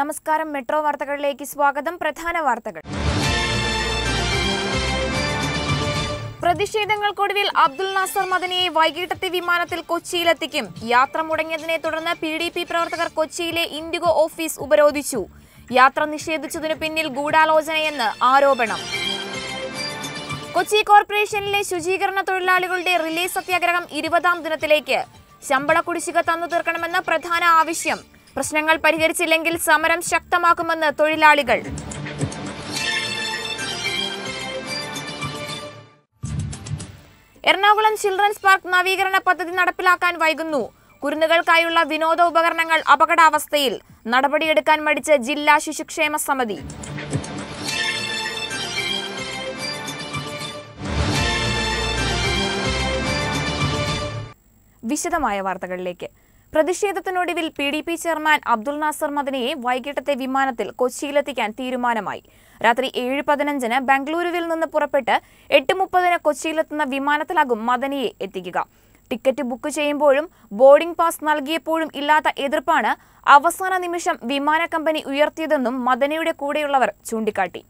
നമസ്കാരം മെട്രോ വാർത്തകളിലേക്ക് സ്വാഗതം പ്രധാന വാർത്തകൾ പ്രതിഷേധങ്ങൾക്കൊടുവിൽ അബ്ദുൽ നാസർ മദനിയെ വൈകിട്ടത്തെ വിമാനത്തിൽ കൊച്ചിയിലെത്തിക്കും യാത്ര മുടങ്ങിയതിനെ തുടർന്ന് പി ഡി പി പ്രവർത്തകർ കൊച്ചിയിലെ ഇൻഡിഗോ ഓഫീസ് ഉപരോധിച്ചു യാത്ര നിഷേധിച്ചതിനു പിന്നിൽ ഗൂഢാലോചനയെന്ന് ആരോപണം കൊച്ചി കോർപ്പറേഷനിലെ ശുചീകരണ തൊഴിലാളികളുടെ റിലീസ് സത്യാഗ്രഹം ഇരുപതാം ദിനത്തിലേക്ക് ശമ്പള കുടിശ്ശിക തന്നു തീർക്കണമെന്ന് പ്രധാന ആവശ്യം പ്രശ്നങ്ങൾ പരിഹരിച്ചില്ലെങ്കിൽ സമരം ശക്തമാക്കുമെന്ന് തൊഴിലാളികൾ എറണാകുളം ചിൽഡ്രൻസ് പാർക്ക് നവീകരണ പദ്ധതി നടപ്പിലാക്കാൻ വൈകുന്നു കുരുന്നുകൾക്കായുള്ള വിനോദ ഉപകരണങ്ങൾ അപകടാവസ്ഥയിൽ നടപടിയെടുക്കാൻ മടിച്ച ജില്ലാ ശിശുക്ഷേമ സമിതി വിശദമായ വാർത്തകളിലേക്ക് പ്രതിഷേധത്തിനൊടുവിൽ P D P chairman Abdul Nasser മദനിയെ വൈകിട്ടത്തെ വിമാനത്തിൽ കൊച്ചിയിലെത്തിക്കാൻ തീരുമാനമായി രാത്രി ഏഴ് പതിനഞ്ചിന് ബംഗളൂരുവിൽ നിന്ന് പുറപ്പെട്ട് എട്ട് മുപ്പതിന് കൊച്ചിയിലെത്തുന്ന വിമാനത്തിലാകും മദനിയെ എത്തിക്കുക ടിക്കറ്റ് ബുക്ക് ചെയ്യുമ്പോഴും ബോർഡിംഗ് പാസ് നൽകിയപ്പോഴും ഇല്ലാത്ത എതിർപ്പാണ് അവസാന നിമിഷം വിമാന കമ്പനി ഉയർത്തിയതെന്നും മദനിയുടെ കൂടെയുള്ളവർ ചൂണ്ടിക്കാട്ടി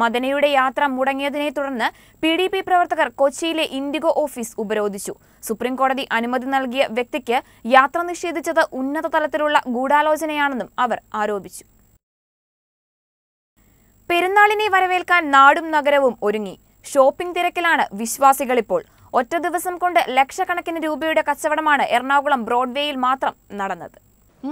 മദനയുടെ യാത്ര മുടങ്ങിയതിനെ തുടർന്ന് പി ഡി പി പ്രവർത്തകർ കൊച്ചിയിലെ ഇൻഡിഗോ ഓഫീസ് ഉപരോധിച്ചു സുപ്രീംകോടതി അനുമതി നൽകിയ വ്യക്തിക്ക് യാത്ര നിഷേധിച്ചത് ഉന്നത തലത്തിലുള്ള ഗൂഢാലോചനയാണെന്നും അവർ ആരോപിച്ചു പെരുന്നാളിനെ വരവേൽക്കാൻ നാടും നഗരവും ഒരുങ്ങി ഷോപ്പിംഗ് തിരക്കിലാണ് വിശ്വാസികളിപ്പോൾ ഒറ്റ ദിവസം കൊണ്ട് ലക്ഷക്കണക്കിന് രൂപയുടെ കച്ചവടമാണ് എറണാകുളം ബ്രോഡ്വേയിൽ മാത്രം നടന്നത്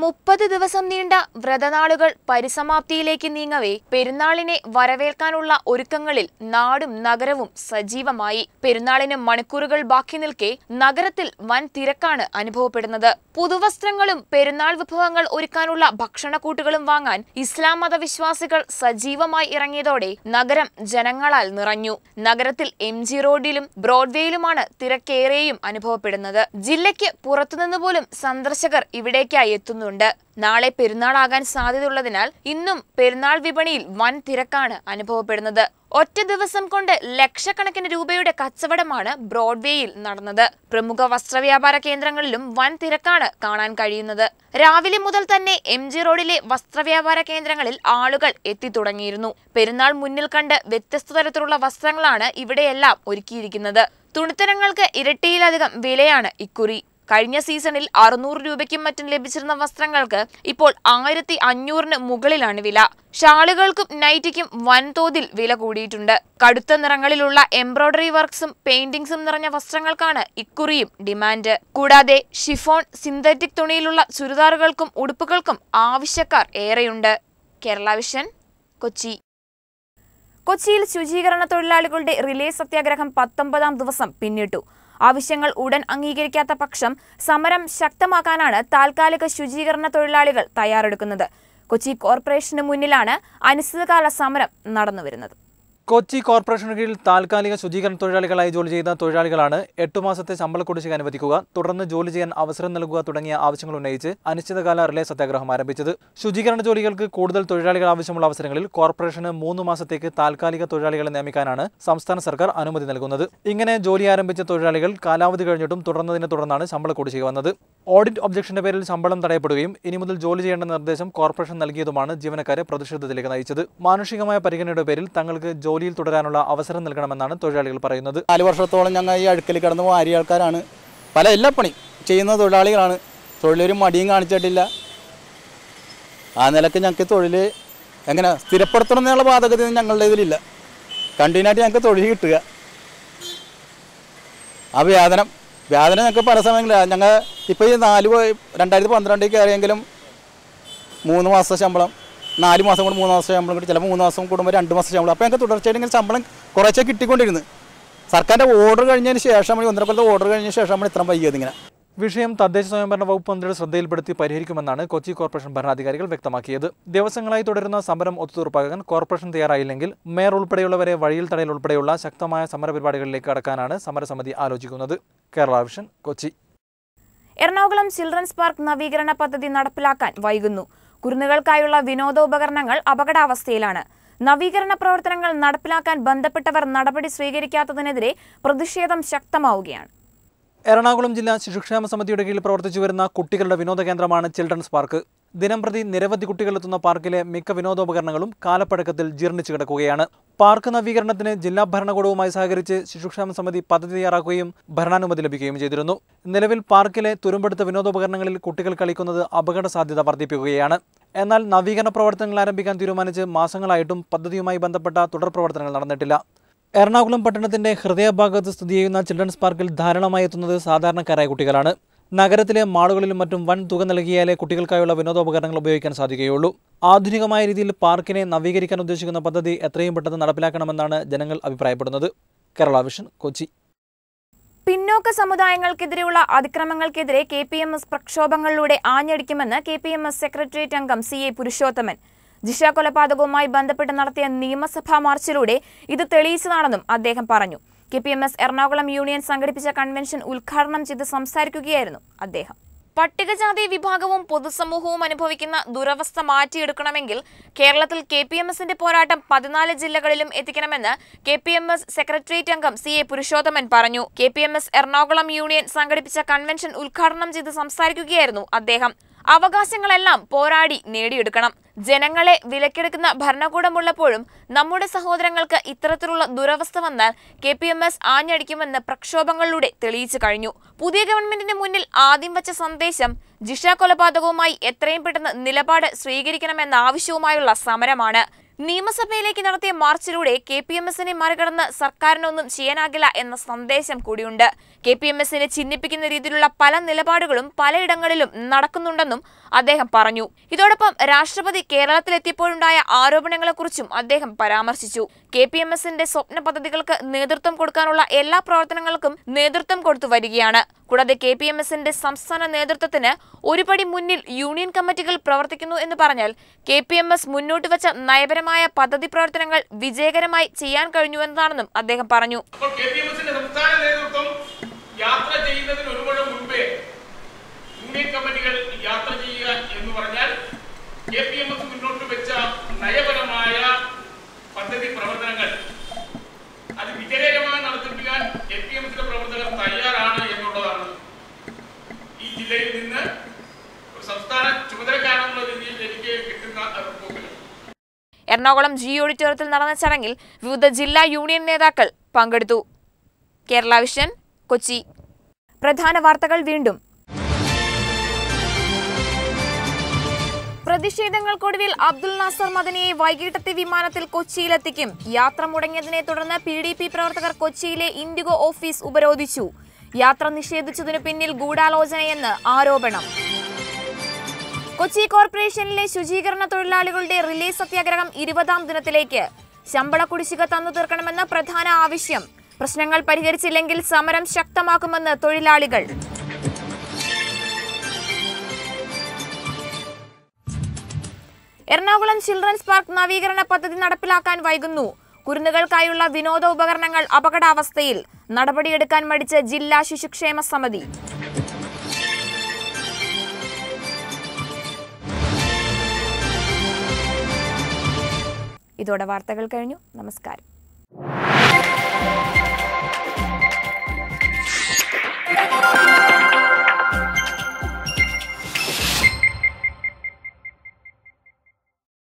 മുപ്പത് ദിവസം നീണ്ട വ്രതനാളുകൾ പരിസമാപ്തിയിലേക്ക് നീങ്ങവേ പെരുന്നാളിനെ വരവേൽക്കാനുള്ള ഒരുക്കങ്ങളിൽ നാടും നഗരവും സജീവമായി പെരുന്നാളിന് മണിക്കൂറുകൾ ബാക്കി നിൽക്കെ നഗരത്തിൽ വൻ തിരക്കാണ് അനുഭവപ്പെടുന്നത് പുതുവസ്ത്രങ്ങളും പെരുന്നാൾ വിഭവങ്ങൾ ഒരുക്കാനുള്ള ഭക്ഷണക്കൂട്ടുകളും വാങ്ങാൻ ഇസ്ലാം മതവിശ്വാസികൾ സജീവമായി ഇറങ്ങിയതോടെ നഗരം ജനങ്ങളാൽ നിറഞ്ഞു നഗരത്തിൽ എം ജി റോഡിലും ബ്രോഡ്വേയിലുമാണ് തിരക്കേറെയും അനുഭവപ്പെടുന്നത് ജില്ലയ്ക്ക് പുറത്തുനിന്നുപോലും സന്ദർശകർ ഇവിടേക്കായി എത്തുന്നു നടത്തുന്നുണ്ട് നാളെ പെരുന്നാളാകാൻ സാധ്യതയുള്ളതിനാൽ ഇന്നും പെരുന്നാൾ വിപണിയിൽ വൻ തിരക്കാണ് അനുഭവപ്പെടുന്നത് ഒറ്റ ദിവസം കൊണ്ട് ലക്ഷക്കണക്കിന് രൂപയുടെ കച്ചവടമാണ് ബ്രോഡ്വേയിൽ നടന്നത് പ്രമുഖ വസ്ത്രവ്യാപാര കേന്ദ്രങ്ങളിലും വൻ തിരക്കാണ് കാണാൻ കഴിയുന്നത് രാവിലെ മുതൽ തന്നെ എം ജി റോഡിലെ വസ്ത്രവ്യാപാര കേന്ദ്രങ്ങളിൽ ആളുകൾ എത്തിത്തുടങ്ങിയിരുന്നു പെരുന്നാൾ മുന്നിൽ കണ്ട് വ്യത്യസ്ത തരത്തിലുള്ള വസ്ത്രങ്ങളാണ് ഇവിടെയെല്ലാം ഒരുക്കിയിരിക്കുന്നത് തുണിത്തരങ്ങൾക്ക് ഇരട്ടിയിലധികം വിലയാണ് ഇക്കുറി കഴിഞ്ഞ സീസണിൽ അറുന്നൂറ് രൂപയ്ക്കും മറ്റും ലഭിച്ചിരുന്ന വസ്ത്രങ്ങൾക്ക് ഇപ്പോൾ ആയിരത്തി അഞ്ഞൂറിന് മുകളിലാണ് വില ഷാളുകൾക്കും നൈറ്റിക്കും വൻതോതിൽ വില കൂടിയിട്ടുണ്ട് കടുത്ത നിറങ്ങളിലുള്ള എംബ്രോയ്ഡറി വർക്ക്സും പെയിന്റിംഗ്സും നിറഞ്ഞ വസ്ത്രങ്ങൾക്കാണ് ഇക്കുറിയും ഡിമാൻഡ് കൂടാതെ ഷിഫോൺ സിന്തറ്റിക് തുണിയിലുള്ള ചുരിദാറുകൾക്കും ഉടുപ്പുകൾക്കും ആവശ്യക്കാർ ഏറെയുണ്ട് കേരള വിഷൻ കൊച്ചി കൊച്ചിയിൽ ശുചീകരണ തൊഴിലാളികളുടെ റിലേ സത്യാഗ്രഹം പത്തൊമ്പതാം ദിവസം പിന്നിട്ടു ആവശ്യങ്ങൾ ഉടൻ അംഗീകരിക്കാത്ത പക്ഷം സമരം ശക്തമാക്കാനാണ് താൽക്കാലിക ശുചീകരണ തൊഴിലാളികൾ തയ്യാറെടുക്കുന്നത് കൊച്ചി കോർപ്പറേഷന് മുന്നിലാണ് അനിശ്ചിതകാല സമരം നടന്നുവരുന്നത് കൊച്ചി കോർപ്പറേഷന് കീഴിൽ താൽക്കാലിക ശുചീകരണ തൊഴിലാളികളായി ജോലി ചെയ്യുന്ന തൊഴിലാളികളാണ് എട്ടു മാസത്തെ ശമ്പള കുടിശ്ശിക അനുവദിക്കുക തുടർന്ന് ജോലി ചെയ്യാൻ അവസരം നൽകുക തുടങ്ങിയ ആവശ്യങ്ങൾ ഉന്നയിച്ച് അനിശ്ചിതകാല റിലേ സത്യാഗ്രഹം ആരംഭിച്ചത് ശുചീകരണ ജോലികൾക്ക് കൂടുതൽ തൊഴിലാളികൾ ആവശ്യമുള്ള അവസരങ്ങളിൽ കോർപ്പറേഷന് മൂന്ന് മാസത്തേക്ക് താൽക്കാലിക തൊഴിലാളികളെ നിയമിക്കാനാണ് സംസ്ഥാന സർക്കാർ അനുമതി നൽകുന്നത് ഇങ്ങനെ ജോലി ആരംഭിച്ച തൊഴിലാളികൾ കാലാവധി കഴിഞ്ഞിട്ടും തുടർന്നതിനെ തുടർന്നാണ് ശമ്പള കുടിശ്ശിക വന്നത് ഓഡിറ്റ് ഒബ്ജക്ഷന്റെ പേരിൽ ശമ്പളം തടയപ്പെടുകയും ഇനി മുതൽ ജോലി ചെയ്യേണ്ട നിർദ്ദേശം കോർപ്പറേഷൻ നൽകിയതുമാണ് ജീവനക്കാരെ പ്രതിഷേധത്തിലേക്ക് നയിച്ചത് മാനുഷികമായ പരിഗണനയുടെ പേരിൽ തങ്ങൾക്ക് ജോലി ജോലിയിൽ തുടരാനുള്ള അവസരം നൽകണമെന്നാണ് തൊഴിലാളികൾ പറയുന്നത് നാല് വർഷത്തോളം ഞങ്ങൾ ഈ അടുക്കൽ കിടന്ന് വാരിയ ആൾക്കാരാണ് പല എല്ലാ പണി ചെയ്യുന്ന തൊഴിലാളികളാണ് തൊഴിലൊരു മടിയും കാണിച്ചിട്ടില്ല ആ നിലക്ക് ഞങ്ങൾക്ക് തൊഴിൽ എങ്ങനെ സ്ഥിരപ്പെടുത്തണം എന്നുള്ള ബാധകത ഞങ്ങളുടെ ഇതിലില്ല കണ്ടിന്യൂട്ട് ഞങ്ങൾക്ക് തൊഴിൽ കിട്ടുക ആ വേതനം വേതനം ഞങ്ങൾക്ക് പല സമയങ്ങളിലാണ് ഞങ്ങൾ ഇപ്പോൾ ഈ നാല് രണ്ടായിരത്തി പന്ത്രണ്ടിൽ കയറിയെങ്കിലും മൂന്ന് മാസത്തെ ശമ്പളം നാല് മാസം കൊണ്ട് മൂന്ന് മാസം ശമ്പളം കിട്ടും ചിലപ്പോൾ മൂന്ന് മാസം കൂടുമ്പോൾ രണ്ട് മാസം ശമ്പളം അപ്പോൾ ഞങ്ങൾക്ക് തുടർച്ചയായിട്ട് ഇങ്ങനെ ശമ്പളം കുറച്ചേ കിട്ടിക്കൊണ്ടിരുന്നു സർക്കാരിൻ്റെ ഓർഡർ കഴിഞ്ഞതിന് ശേഷം നമ്മൾ ഒന്നര കൊല്ലത്തെ ഓർഡർ കഴിഞ്ഞ ശേഷം നമ്മൾ ഇത്രയും വൈകിയത് ഇങ്ങനെ വിഷയം തദ്ദേശ സ്വയംഭരണ വകുപ്പ് മന്ത്രിയുടെ ശ്രദ്ധയിൽപ്പെടുത്തി പരിഹരിക്കുമെന്നാണ് കൊച്ചി കോർപ്പറേഷൻ ഭരണാധികാരികൾ വ്യക്തമാക്കിയത് ദിവസങ്ങളായി തുടരുന്ന സമരം ഒത്തുതീർപ്പാക്കാൻ കോർപ്പറേഷൻ തയ്യാറായില്ലെങ്കിൽ മേയർ ഉൾപ്പെടെയുള്ളവരെ വഴിയിൽ തടയൽ ഉൾപ്പെടെയുള്ള ശക്തമായ സമരപരിപാടികളിലേക്ക് കടക്കാനാണ് സമരസമിതി ആലോചിക്കുന്നത് Kerala Vision Kochi Ernakulam children's park നവീകരണ പദ്ധതി നടപ്പിലാക്കാൻ വൈകുന്നു കുരുന്നുകൾക്കായുള്ള വിനോദോപകരണങ്ങൾ അപകടാവസ്ഥയിലാണ് നവീകരണ പ്രവർത്തനങ്ങൾ നടപ്പിലാക്കാൻ ബന്ധപ്പെട്ടവർ നടപടി സ്വീകരിക്കാത്തതിനെതിരെ പ്രതിഷേധം ശക്തമാവുകയാണ് എറണാകുളം ജില്ലാ ശിശുക്ഷേമ സമിതിയുടെ കീഴിൽ പ്രവർത്തിച്ചു വരുന്ന കുട്ടികളുടെ വിനോദ കേന്ദ്രമാണ് ചിൽഡ്രൻസ് പാർക്ക് ദിനംപ്രതി നിരവധി കുട്ടികളെത്തുന്ന പാർക്കിലെ മിക്ക വിനോദോപകരണങ്ങളും കാലപ്പഴക്കത്തിൽ ജീർണിച്ചു കിടക്കുകയാണ് പാർക്ക് നവീകരണത്തിന് ജില്ലാ ഭരണകൂടവുമായി സഹകരിച്ച് ശിശുക്ഷേമ സമിതി പദ്ധതി തയ്യാറാക്കുകയും ഭരണാനുമതി ലഭിക്കുകയും ചെയ്തിരുന്നു നിലവിൽ പാർക്കിലെ തുരുമ്പെടുത്ത വിനോദോപകരണങ്ങളിൽ കുട്ടികൾ കളിക്കുന്നത് അപകട സാധ്യത വർദ്ധിപ്പിക്കുകയാണ് എന്നാൽ നവീകരണ പ്രവർത്തനങ്ങൾ ആരംഭിക്കാൻ തീരുമാനിച്ച് മാസങ്ങളായിട്ടും പദ്ധതിയുമായി ബന്ധപ്പെട്ട തുടർ പ്രവർത്തനങ്ങൾ നടന്നിട്ടില്ല എറണാകുളം പട്ടണത്തിന്റെ ഹൃദയഭാഗത്ത് സ്ഥിതി ചെയ്യുന്ന ചിൽഡ്രൻസ് പാർക്കിൽ ധാരണമായി എത്തുന്നത് സാധാരണക്കാരായ കുട്ടികളാണ് നഗരത്തിലെ മാളുകളിലും മറ്റും വൻ തുക നൽകിയാലേ കുട്ടികൾക്കായുള്ള വിനോദോപകരണങ്ങൾ ഉപയോഗിക്കാൻ സാധിക്കുകയുള്ളൂ ആധുനികമായ രീതിയിൽ പാർക്കിനെ നവീകരിക്കാൻ ഉദ്ദേശിക്കുന്ന പദ്ധതി എത്രയും പെട്ടെന്ന് നടപ്പിലാക്കണമെന്നാണ് ജനങ്ങൾ അഭിപ്രായപ്പെടുന്നത് കേരള വിഷൻ കൊച്ചി പിന്നോക്ക സമുദായങ്ങൾക്കെതിരെയുള്ള അതിക്രമങ്ങൾക്കെതിരെ കെ പി എം എസ് പ്രക്ഷോഭങ്ങളിലൂടെ ആഞ്ഞടിക്കുമെന്ന് K P M S secretariat അംഗം സി എ പുരുഷോത്തമൻ ജിഷ കൊലപാതകവുമായി ബന്ധപ്പെട്ട് നടത്തിയ നിയമസഭാ മാർച്ചിലൂടെ ഇത് തെളിയിച്ചതാണെന്നും അദ്ദേഹം പറഞ്ഞു K P M S Ernakulam union സംഘടിപ്പിച്ച കൺവെൻഷൻ ഉദ്ഘാടനം ചെയ്ത് സംസാരിക്കുകയായിരുന്നു അദ്ദേഹം പട്ടികജാതി വിഭാഗവും പൊതുസമൂഹവും അനുഭവിക്കുന്ന ദുരവസ്ഥ മാറ്റിയെടുക്കണമെങ്കിൽ കേരളത്തിൽ കെ പി എം എസിന്റെ പോരാട്ടം പതിനാല് ജില്ലകളിലും എത്തിക്കണമെന്ന് K P M S secretariat അംഗം സി എ പുരുഷോത്തമൻ പറഞ്ഞു K P M S Ernakulam union സംഘടിപ്പിച്ച കൺവെൻഷൻ ഉദ്ഘാടനം ചെയ്ത് സംസാരിക്കുകയായിരുന്നു അദ്ദേഹം അവകാശങ്ങളെല്ലാം പോരാടി നേടിയെടുക്കണം ജനങ്ങളെ വിലക്കെടുക്കുന്ന ഭരണകൂടമുള്ളപ്പോഴും നമ്മുടെ സഹോദരങ്ങൾക്ക് ഇത്തരത്തിലുള്ള ദുരവസ്ഥ വന്നാൽ കെ പി എം എസ് ആഞ്ഞടിക്കുമെന്ന് പ്രക്ഷോഭങ്ങളിലൂടെ തെളിയിച്ചു കഴിഞ്ഞു പുതിയ ഗവൺമെന്റിന് മുന്നിൽ ആദ്യം വച്ച സന്ദേശം ജിഷ കൊലപാതകവുമായി എത്രയും പെട്ടെന്ന് നിലപാട് സ്വീകരിക്കണമെന്ന ആവശ്യവുമായുള്ള സമരമാണ് നിയമസഭയിലേക്ക് നടത്തിയ മാർച്ചിലൂടെ കെ പി എം എസിനെ മറികടന്ന് സർക്കാരിനൊന്നും ചെയ്യാനാകില്ല എന്ന സന്ദേശം കൂടിയുണ്ട് കെ പി എം എസിനെ ചിഹ്നിപ്പിക്കുന്ന രീതിയിലുള്ള പല നിലപാടുകളും പലയിടങ്ങളിലും നടക്കുന്നുണ്ടെന്നും അദ്ദേഹം പറഞ്ഞു ഇതോടൊപ്പം രാഷ്ട്രപതി കേരളത്തിലെത്തിയപ്പോഴുണ്ടായ ആരോപണങ്ങളെക്കുറിച്ചും അദ്ദേഹം പരാമർശിച്ചു കെ പി എം എസിന്റെ സ്വപ്ന പദ്ധതികൾക്ക് നേതൃത്വം കൊടുക്കാനുള്ള എല്ലാ പ്രവർത്തനങ്ങൾക്കും നേതൃത്വം കൊടുത്തു വരികയാണ് കൂടാതെ കെ പി എം എസിന്റെ സംസ്ഥാന നേതൃത്വത്തിന് ഒരുപടി മുന്നിൽ യൂണിയൻ കമ്മിറ്റികൾ പ്രവർത്തിക്കുന്നു എന്ന് പറഞ്ഞാൽ കെ പി എം എസ് മുന്നോട്ടുവച്ച നയപരമായ ഗുണപരമായ പദ്ധതി പ്രവർത്തനങ്ങൾ വിജയകരമായി ചെയ്യാൻ കഴിഞ്ഞുവെന്നതാണെന്നും അദ്ദേഹം പറഞ്ഞു യാത്ര ചെയ്യുന്നതിന് ഒരു മുഴം മുൻപേ യാത്ര എന്ന് പറഞ്ഞാൽ മുന്നോട്ട് വെച്ച നയപരമായ പദ്ധതി പ്രവർത്തനങ്ങൾ അത് വിജയകരമായി എറണാകുളം ജി ഓഡിറ്റോറിയത്തിൽ നടന്ന ചടങ്ങിൽ വിവിധ ജില്ലാ യൂണിയൻ നേതാക്കൾ പങ്കെടുത്തു കേരള വിഷൻ കൊച്ചി പ്രധാന വാർത്തകൾ വീണ്ടും പ്രതിഷേധങ്ങൾക്കൊടുവിൽ അബ്ദുൽ നാസർ മദനിയെ വൈകിട്ടത്തെ വിമാനത്തിൽ കൊച്ചിയിലെത്തിക്കും യാത്ര മുടങ്ങിയതിനെ തുടർന്ന് പി ഡി പി പ്രവർത്തകർ കൊച്ചിയിലെ ഇൻഡിഗോ ഓഫീസ് ഉപരോധിച്ചു യാത്ര നിഷേധിച്ചതിനു പിന്നിൽ ഗൂഢാലോചനയെന്ന് ആരോപണം കൊച്ചി കോർപ്പറേഷനിലെ ശുചീകരണ തൊഴിലാളികളുടെ റിലീസ് സത്യാഗ്രഹം ഇരുപതാം ദിനത്തിലേക്ക് ശമ്പള കുടിശ്ശിക തന്നു തീർക്കണമെന്ന പ്രധാന ആവശ്യം പ്രശ്നങ്ങൾ പരിഹരിച്ചില്ലെങ്കിൽ സമരം ശക്തമാക്കുമെന്ന് തൊഴിലാളികൾ എറണാകുളം ചിൽഡ്രൻസ് പാർക്ക് നവീകരണ പദ്ധതി നടപ്പിലാക്കാൻ വൈകുന്നു കുരുന്നുകൾക്കായുള്ള വിനോദ ഉപകരണങ്ങൾ അപകടാവസ്ഥയിൽ നടപടിയെടുക്കാൻ മടിച്ച ജില്ലാ ശിശുക്ഷേമ സമിതി ഇതോടെ വാർത്തകൾ കഴിഞ്ഞു നമസ്കാരം